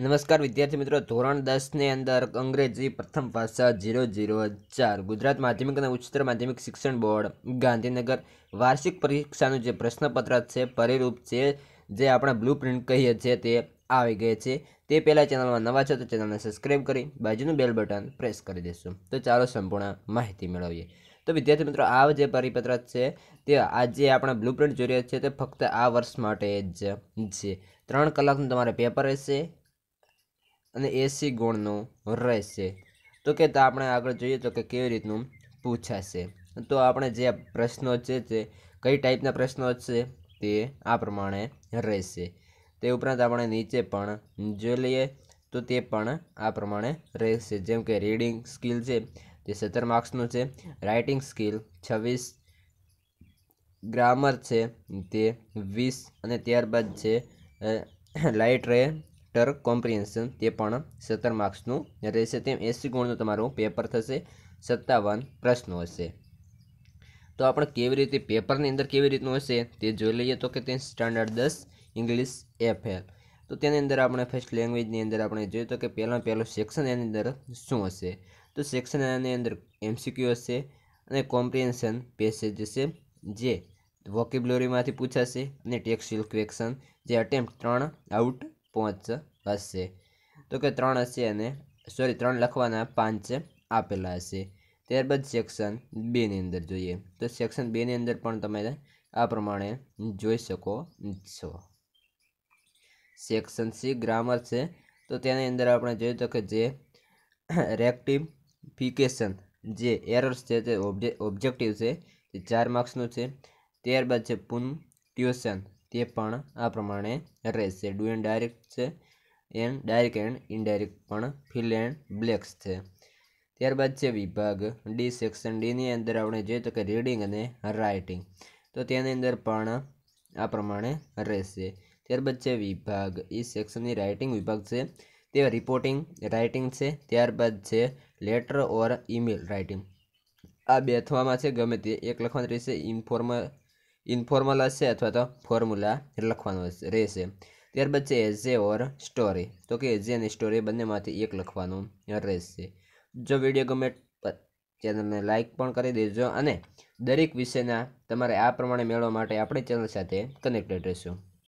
નમસ્કાર વિદ્યાર્થી મિત્રો ધોરણ દસની અંદર અંગ્રેજી પ્રથમ ભાષા ઝીરો જીરો ચાર ગુજરાત માધ્યમિક અને ઉચ્ચતર માધ્યમિક શિક્ષણ બોર્ડ ગાંધીનગર વાર્ષિક પરીક્ષાનું જે પ્રશ્નપત્ર છે પરિરૂપ છે જે આપણે બ્લુ પ્રિન્ટ કહીએ છીએ તે આવી ગઈ છે તે પહેલાં ચેનલમાં નવા છો તો ચેનલને સબસ્ક્રાઈબ કરી બાજુનું બેલ બટન પ્રેસ કરી દેશું તો ચાલો સંપૂર્ણ માહિતી મેળવીએ તો વિદ્યાર્થી મિત્રો આ જે પરિપત્ર છે તે આજે આપણે બ્લુ પ્રિન્ટ જોઈ રહ્યા છીએ તે ફક્ત આ વર્ષ માટે જ છે ત્રણ કલાકનું તમારે પેપર રહેશે અને એસી ગુણનો રહેશે તો કે આપણે આગળ જોઈએ તો કે કેવી રીતનું પૂછાશે તો આપણે જે પ્રશ્નો છે તે કઈ ટાઈપના પ્રશ્નો છે તે આ પ્રમાણે રહેશે તે ઉપરાંત આપણે નીચે પણ જોઈ લઈએ તો તે પણ આ પ્રમાણે રહેશે જેમ કે રીડિંગ સ્કિલ છે તે સત્તર માર્ક્સનું છે રાઇટિંગ સ્કિલ છવ્વીસ ગ્રામર છે તે વીસ અને ત્યારબાદ છે લાઇટ રે ટર કોમ્પ્રિહેન્શન તે પણ સત્તર માર્ક્સનું રહેશે તેમ એંસી ગુણનું તમારું પેપર થશે સત્તાવન પ્રશ્નો હશે તો આપણે કેવી રીતે પેપરની અંદર કેવી રીતનું હશે તે જોઈ લઈએ તો કે તે સ્ટાન્ડર્ડ દસ ઇંગ્લિશ એફએલ તો તેની અંદર આપણે ફર્સ્ટ લેંગ્વેજની અંદર આપણે જોઈએ તો કે પહેલાં પહેલું સેક્શન એની અંદર શું હશે તો સેક્શન એની અંદર એમસીક્યુ હશે અને કોમ્પ્રિહેન્શન પેસેજ હશે જે વોકેબ્લોરીમાંથી પૂછાશે અને ટેક્સ્યુઅલ ક્વેક્શન જે અટેમ્પ ત્રણ આઉટ પાંચ હશે તો કે ત્રણ હશે અને સોરી ત્રણ લખવાના પાંચ આપેલા હશે ત્યારબાદ સેક્શન બેની અંદર જોઈએ તો સેક્શન બેની અંદર પણ તમે આ પ્રમાણે જોઈ શકો છો સેક્શન સી ગ્રામર છે તો તેની અંદર આપણે જોઈએ તો કે જે રેક્ટિફિકેશન જે એરર્સ છે તે ઓબ્જે ઓબ્જેક્ટિવ છે તે ચાર માર્ક્સનું છે ત્યારબાદ છે પુન ટ્યુશન તે પણ આ પ્રમાણે રહેશે ડુ એન્ડ ડાયરેક્ટ છે એન્ડ ડાયરેક્ટ એન્ડ ઇનડાયરેક્ટ પણ ફિલ એન્ડ બ્લેક્સ છે ત્યારબાદ છે વિભાગ ડી સેક્શન ડીની અંદર આપણે જોઈએ તો કે રીડિંગ અને રાઇટિંગ તો તેની અંદર પણ આ પ્રમાણે રહેશે ત્યારબાદ છે વિભાગ ઈ સેક્શનની રાઇટિંગ વિભાગ છે તે રિપોર્ટિંગ રાઇટિંગ છે ત્યારબાદ છે લેટર ઓર ઈમેલ રાઇટિંગ આ બે અથવામાં છે ગમે તે એક લખવાનું રહેશે ઇન્ફોર્મલ ઇન્ફોર્મલ હશે અથવા તો ફોર્મ્યુલા લખવાનો રહેશે ત્યારબાદ છે એઝ ઓર સ્ટોરી તો કે એઝ અને સ્ટોરી બંનેમાંથી એક લખવાનું રહેશે જો વિડીયો ગમે ચેનલને લાઇક પણ કરી દેજો અને દરેક વિષયના તમારે આ પ્રમાણે મેળવવા માટે આપણી ચેનલ સાથે કનેક્ટેડ રહેશું